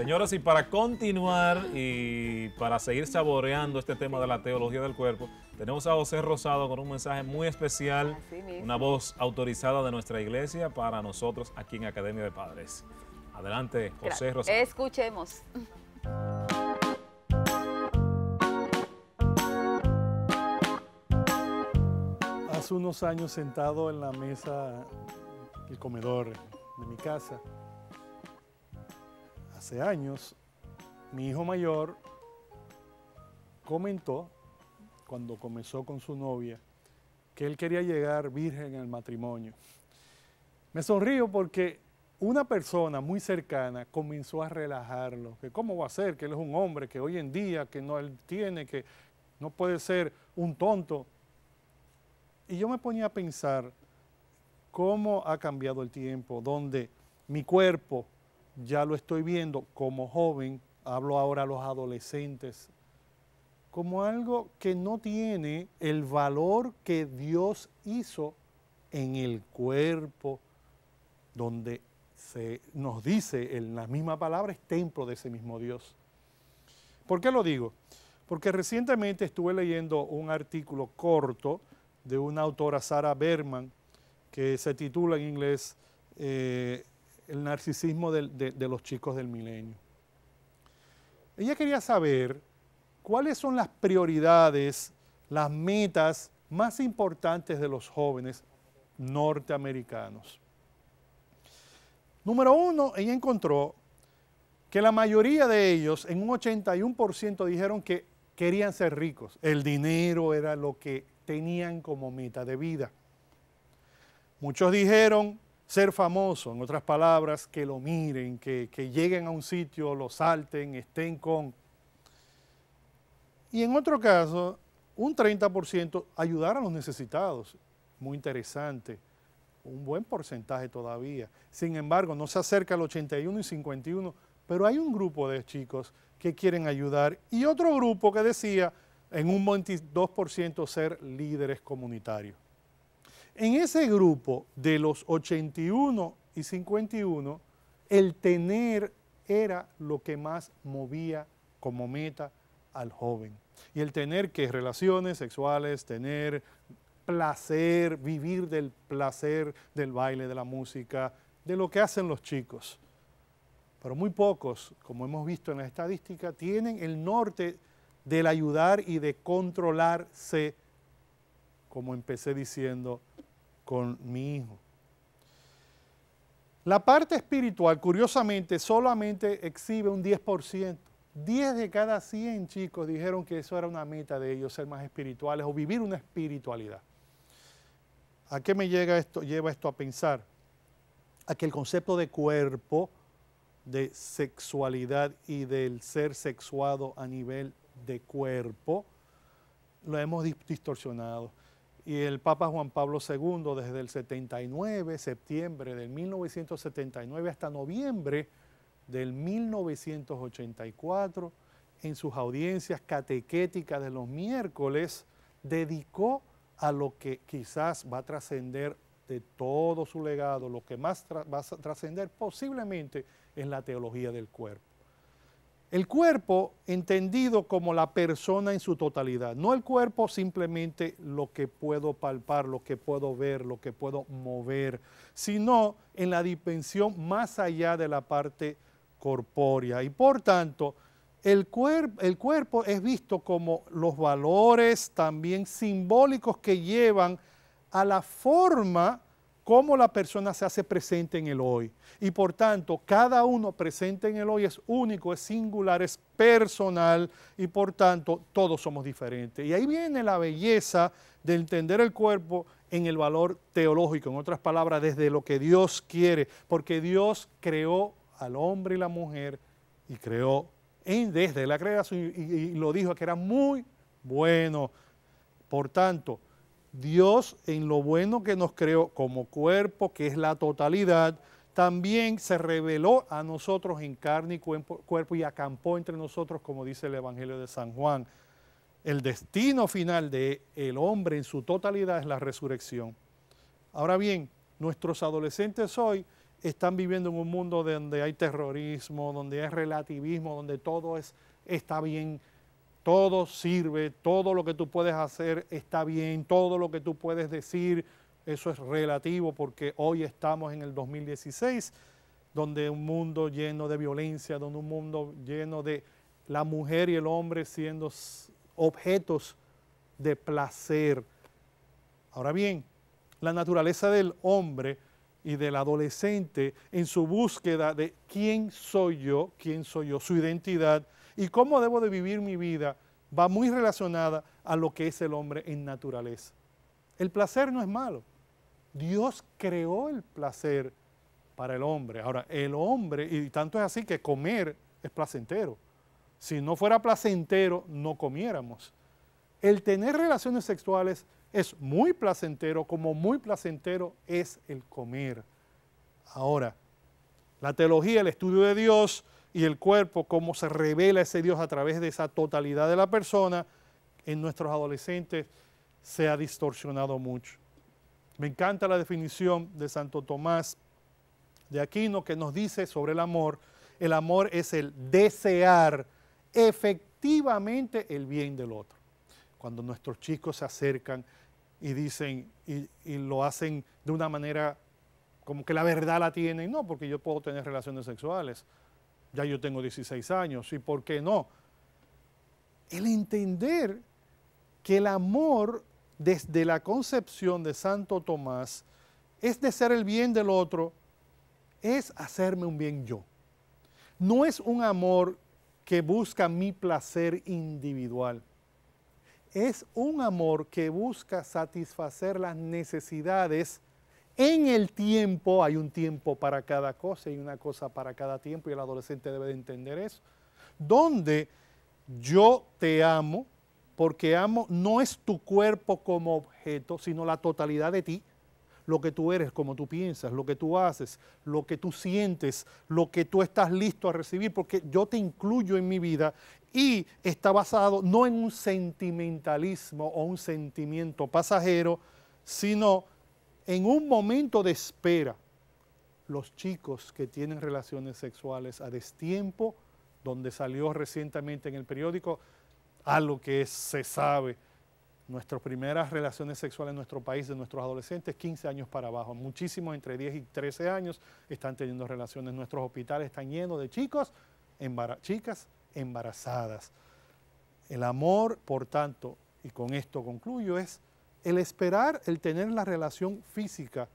Señoras, y para continuar y para seguir saboreando este tema de la teología del cuerpo, tenemos a José Rosado con un mensaje muy especial, una voz autorizada de nuestra iglesia para nosotros aquí en Academia de Padres. Adelante, José Rosado. Escuchemos. Hace unos años sentado en la mesa, el comedor de mi casa, años, mi hijo mayor comentó, cuando comenzó con su novia, que él quería llegar virgen al matrimonio. Me sonrío porque una persona muy cercana comenzó a relajarlo, que cómo va a ser, que él es un hombre, que hoy en día, que no él tiene, que no puede ser un tonto. Y yo me ponía a pensar cómo ha cambiado el tiempo, donde mi cuerpo, ya lo estoy viendo como joven, hablo ahora a los adolescentes, como algo que no tiene el valor que Dios hizo en el cuerpo, donde se nos dice en la misma palabra, es templo de ese mismo Dios. ¿Por qué lo digo? Porque recientemente estuve leyendo un artículo corto de una autora, Sara Berman, que se titula en inglés eh, el narcisismo de, los chicos del milenio. Ella quería saber cuáles son las prioridades, las metas más importantes de los jóvenes norteamericanos. Número uno, ella encontró que la mayoría de ellos, en un 81%, dijeron que querían ser ricos. El dinero era lo que tenían como meta de vida. Muchos dijeron ser famoso, en otras palabras, que lo miren, que, lleguen a un sitio, lo salten, estén con... Y en otro caso, un 30% ayudar a los necesitados, muy interesante, un buen porcentaje todavía. Sin embargo, no se acerca al 81 y 51, pero hay un grupo de chicos que quieren ayudar y otro grupo que decía en un 22% ser líderes comunitarios. En ese grupo de los 81 y 51, el tener era lo que más movía como meta al joven. Y el tener que relaciones sexuales, tener placer, vivir del placer del baile, de la música, de lo que hacen los chicos. Pero muy pocos, como hemos visto en la estadística, tienen el norte del ayudar y de controlarse, como empecé diciendo, con mi hijo. La parte espiritual, curiosamente, solamente exhibe un 10%. 10 de cada 100 chicos dijeron que eso era una meta de ellos, ser más espirituales o vivir una espiritualidad. ¿A qué me llega esto, lleva esto a pensar? A que el concepto de cuerpo, de sexualidad y del ser sexuado a nivel de cuerpo, lo hemos distorsionado y el Papa Juan Pablo II desde el 79, septiembre del 1979 hasta noviembre del 1984, en sus audiencias catequéticas de los miércoles, dedicó a lo que quizás va a trascender de todo su legado, lo que más va a trascender posiblemente es la teología del cuerpo. El cuerpo entendido como la persona en su totalidad, no el cuerpo simplemente lo que puedo palpar, lo que puedo ver, lo que puedo mover, sino en la dimensión más allá de la parte corpórea. Y por tanto, el, cuerpo es visto como los valores también simbólicos que llevan a la forma cómo la persona se hace presente en el hoy. Y por tanto, cada uno presente en el hoy es único, es singular, es personal y por tanto todos somos diferentes. Y ahí viene la belleza de entender el cuerpo en el valor teológico, en otras palabras, desde lo que Dios quiere, porque Dios creó al hombre y la mujer y creó en, desde la creación y, y lo dijo que era muy bueno. Por tanto, Dios en lo bueno que nos creó como cuerpo, que es la totalidad, también se reveló a nosotros en carne y cuerpo y acampó entre nosotros, como dice el Evangelio de San Juan. El destino final del el hombre en su totalidad es la resurrección. Ahora bien, nuestros adolescentes hoy están viviendo en un mundo donde hay terrorismo, donde hay relativismo, donde todo es, está bien todo sirve, todo lo que tú puedes hacer está bien, todo lo que tú puedes decir, eso es relativo porque hoy estamos en el 2016, donde un mundo lleno de violencia, donde un mundo lleno de la mujer y el hombre siendo objetos de placer. Ahora bien, la naturaleza del hombre y del adolescente en su búsqueda de quién soy yo, quién soy yo, su identidad, y cómo debo de vivir mi vida va muy relacionada a lo que es el hombre en naturaleza. El placer no es malo. Dios creó el placer para el hombre. Ahora, el hombre, y tanto es así que comer es placentero. Si no fuera placentero, no comiéramos. El tener relaciones sexuales es muy placentero, como muy placentero es el comer. Ahora, la teología, el estudio de Dios, y el cuerpo, cómo se revela ese Dios a través de esa totalidad de la persona, en nuestros adolescentes se ha distorsionado mucho. Me encanta la definición de Santo Tomás de Aquino que nos dice sobre el amor. El amor es el desear efectivamente el bien del otro. Cuando nuestros chicos se acercan y dicen y, lo hacen de una manera como que la verdad la tienen, no, porque yo puedo tener relaciones sexuales, ya yo tengo 16 años, ¿y por qué no? El entender que el amor desde la concepción de Santo Tomás es de ser el bien del otro, es hacerme un bien yo. No es un amor que busca mi placer individual. Es un amor que busca satisfacer las necesidades en el tiempo hay un tiempo para cada cosa y una cosa para cada tiempo y el adolescente debe entender eso. Donde yo te amo porque amo no es tu cuerpo como objeto, sino la totalidad de ti, lo que tú eres, como tú piensas, lo que tú haces, lo que tú sientes, lo que tú estás listo a recibir, porque yo te incluyo en mi vida y está basado no en un sentimentalismo o un sentimiento pasajero, sino en un momento de espera, los chicos que tienen relaciones sexuales a destiempo, donde salió recientemente en el periódico algo que se sabe, nuestras primeras relaciones sexuales en nuestro país, de nuestros adolescentes, 15 años para abajo. Muchísimos entre 10 y 13 años están teniendo relaciones. Nuestros hospitales están llenos de chicos, chicas embarazadas. El amor, por tanto, y con esto concluyo, es el esperar, el tener la relación física,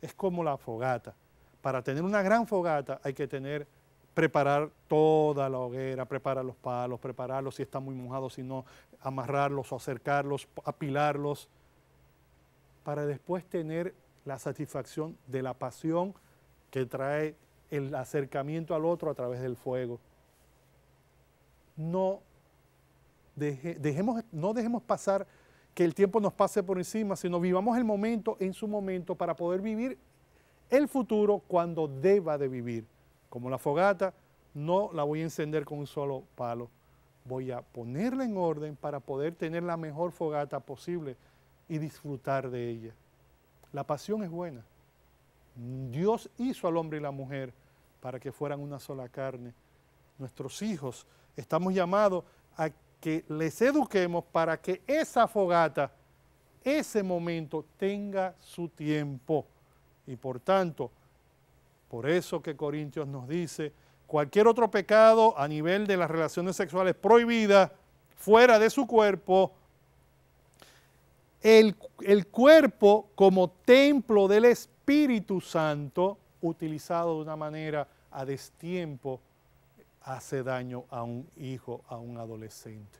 es como la fogata. Para tener una gran fogata hay que tener, preparar toda la hoguera, preparar los palos, prepararlos si están muy mojados, si no, amarrarlos o acercarlos, apilarlos, para después tener la satisfacción de la pasión que trae el acercamiento al otro a través del fuego. No, dejemos, no dejemos pasar que el tiempo nos pase por encima, sino vivamos el momento en su momento para poder vivir el futuro cuando deba de vivir. Como la fogata, no la voy a encender con un solo palo. Voy a ponerla en orden para poder tener la mejor fogata posible y disfrutar de ella. La pasión es buena. Dios hizo al hombre y la mujer para que fueran una sola carne. Nuestros hijos estamos llamados a que les eduquemos para que esa fogata, ese momento tenga su tiempo. Y por tanto, por eso que Corintios nos dice, cualquier otro pecado a nivel de las relaciones sexuales prohibidas, fuera de su cuerpo, el, el, cuerpo como templo del Espíritu Santo, utilizado de una manera a destiempo, hace daño a un hijo, a un adolescente.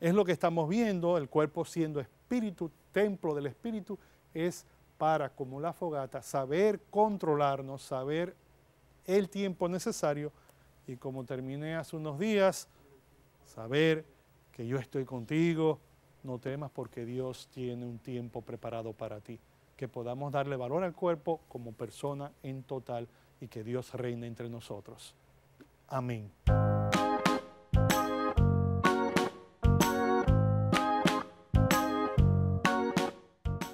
Es lo que estamos viendo, el cuerpo siendo espíritu, templo del espíritu, es para, como la fogata, saber controlarnos, saber el tiempo necesario y como terminé hace unos días, saber que yo estoy contigo, no temas porque Dios tiene un tiempo preparado para ti, que podamos darle valor al cuerpo como persona en total y que Dios reine entre nosotros. Amén.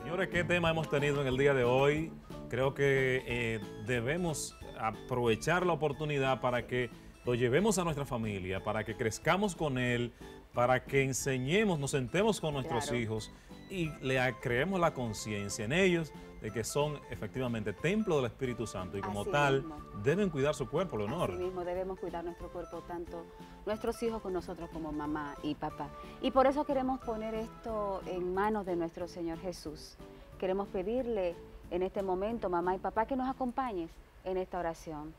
Señores, ¿qué tema hemos tenido en el día de hoy? Creo que eh, debemos aprovechar la oportunidad para que lo llevemos a nuestra familia, para que crezcamos con él, para que enseñemos, nos sentemos con nuestros hijos y le creemos la conciencia en ellos de que son efectivamente templo del Espíritu Santo y como tal deben cuidar su cuerpo, el honor. mismo debemos cuidar nuestro cuerpo, tanto nuestros hijos con nosotros como mamá y papá. Y por eso queremos poner esto en manos de nuestro Señor Jesús. Queremos pedirle en este momento, mamá y papá, que nos acompañes en esta oración.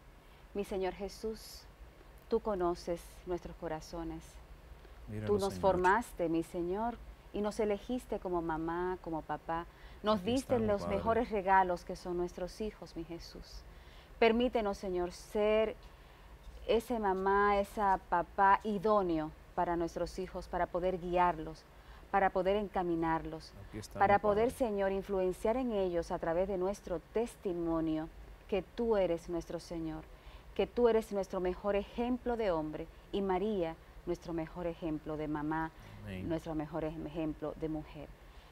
Mi Señor Jesús, tú conoces nuestros corazones. tú nos formaste, mi Señor, y nos elegiste como mamá, como papá. Nos diste los mejores regalos que son nuestros hijos, mi Jesús. Permítenos, Señor, ser ese mamá, ese papá idóneo para nuestros hijos, para poder guiarlos, para poder encaminarlos, para poder, Señor, influenciar en ellos a través de nuestro testimonio, que tú eres nuestro Señor, que tú eres nuestro mejor ejemplo de hombre. Y María, nuestro mejor ejemplo de mamá, nuestro mejor ejemplo de mujer.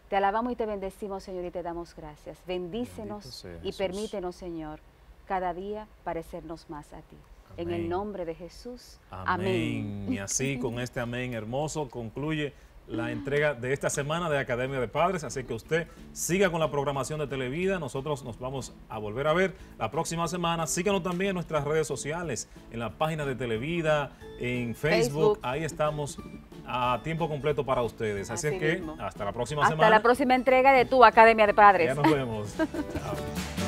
Te alabamos y te bendecimos, Señor, y te damos gracias. Bendícenos y permítenos, Señor, cada día parecernos más a ti. En el nombre de Jesús. amén. Y así, con este amén hermoso, concluye la entrega de esta semana de Academia de Padres, así que usted siga con la programación de Televida, nosotros nos vamos a volver a ver la próxima semana, síganos también en nuestras redes sociales, en la página de Televida, en Facebook, ahí estamos a tiempo completo para ustedes, así, que hasta la próxima semana. Hasta la próxima entrega de tu Academia de Padres. Ya nos vemos.